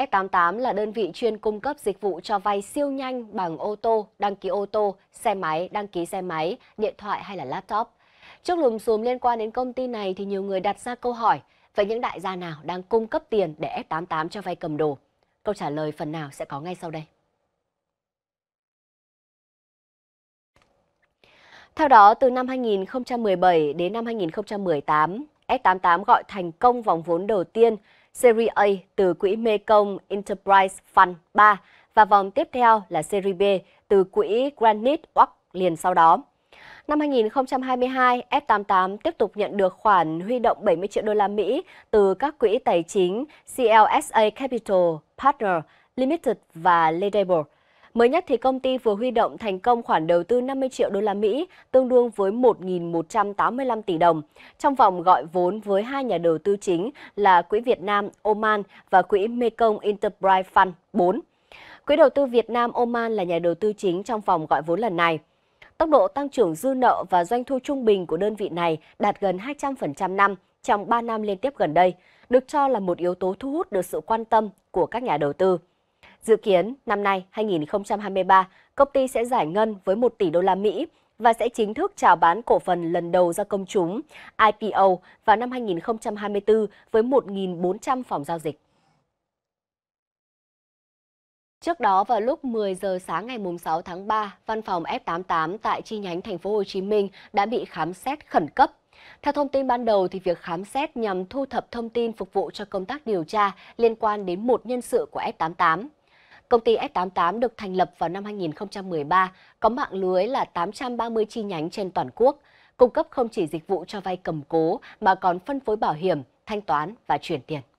S88 là đơn vị chuyên cung cấp dịch vụ cho vay siêu nhanh bằng ô tô, đăng ký ô tô, xe máy, đăng ký xe máy, điện thoại hay là laptop. Trước lùm xùm liên quan đến công ty này thì nhiều người đặt ra câu hỏi, vậy những đại gia nào đang cung cấp tiền để S88 cho vay cầm đồ? Câu trả lời phần nào sẽ có ngay sau đây. Theo đó, từ năm 2017 đến năm 2018, S88 gọi thành công vòng vốn đầu tiên Series A từ quỹ Mekong Enterprise Fund 3 và vòng tiếp theo là Series B từ quỹ Granite Walk liền sau đó. Năm 2022, F88 tiếp tục nhận được khoản huy động 70 triệu đô la Mỹ từ các quỹ tài chính CLSA Capital Partner Limited và Ledable Mới nhất thì công ty vừa huy động thành công khoản đầu tư 50 triệu đô la Mỹ, tương đương với 1.185 tỷ đồng, trong vòng gọi vốn với hai nhà đầu tư chính là Quỹ Việt Nam Oman và Quỹ Mekong Enterprise Fund 4. Quỹ đầu tư Việt Nam Oman là nhà đầu tư chính trong vòng gọi vốn lần này. Tốc độ tăng trưởng dư nợ và doanh thu trung bình của đơn vị này đạt gần 200% năm trong 3 năm liên tiếp gần đây, được cho là một yếu tố thu hút được sự quan tâm của các nhà đầu tư. Dự kiến năm nay 2023, công ty sẽ giải ngân với 1 tỷ đô la Mỹ và sẽ chính thức chào bán cổ phần lần đầu ra công chúng IPO vào năm 2024 với 1.400 phòng giao dịch. Trước đó vào lúc 10 giờ sáng ngày 6 tháng 3, văn phòng F88 tại chi nhánh thành phố Hồ Chí Minh đã bị khám xét khẩn cấp. Theo thông tin ban đầu thì việc khám xét nhằm thu thập thông tin phục vụ cho công tác điều tra liên quan đến một nhân sự của F88. Công ty F88 được thành lập vào năm 2013, có mạng lưới là 830 chi nhánh trên toàn quốc, cung cấp không chỉ dịch vụ cho vay cầm cố mà còn phân phối bảo hiểm, thanh toán và chuyển tiền.